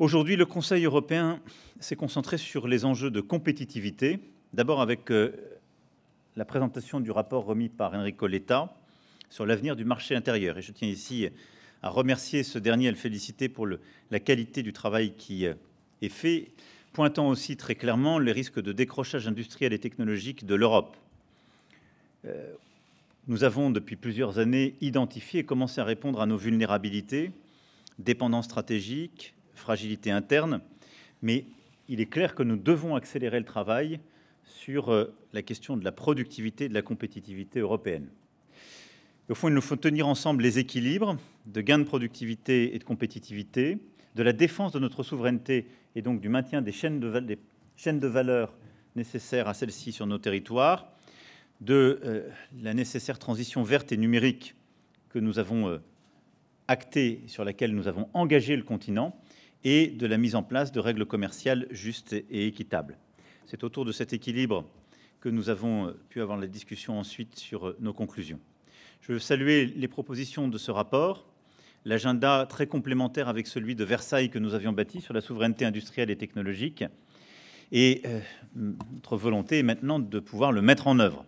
Aujourd'hui, le Conseil européen s'est concentré sur les enjeux de compétitivité, d'abord avec euh, la présentation du rapport remis par Enrico Letta sur l'avenir du marché intérieur. Et je tiens ici à remercier ce dernier, à le féliciter pour la qualité du travail qui euh, est fait, pointant aussi très clairement les risques de décrochage industriel et technologique de l'Europe. Euh, nous avons depuis plusieurs années identifié et commencé à répondre à nos vulnérabilités, dépendances stratégiques, fragilité interne, mais il est clair que nous devons accélérer le travail sur euh, la question de la productivité et de la compétitivité européenne. Au fond, il nous faut tenir ensemble les équilibres de gains de productivité et de compétitivité, de la défense de notre souveraineté et donc du maintien des chaînes de, des chaînes de valeur nécessaires à celle-ci sur nos territoires, de euh, la nécessaire transition verte et numérique que nous avons euh, actée actée, sur laquelle nous avons engagé le continent, et de la mise en place de règles commerciales justes et équitables. C'est autour de cet équilibre que nous avons euh, pu avoir la discussion ensuite sur euh, nos conclusions. Je veux saluer les propositions de ce rapport, l'agenda très complémentaire avec celui de Versailles que nous avions bâti sur la souveraineté industrielle et technologique, et euh, notre volonté maintenant de pouvoir le mettre en œuvre.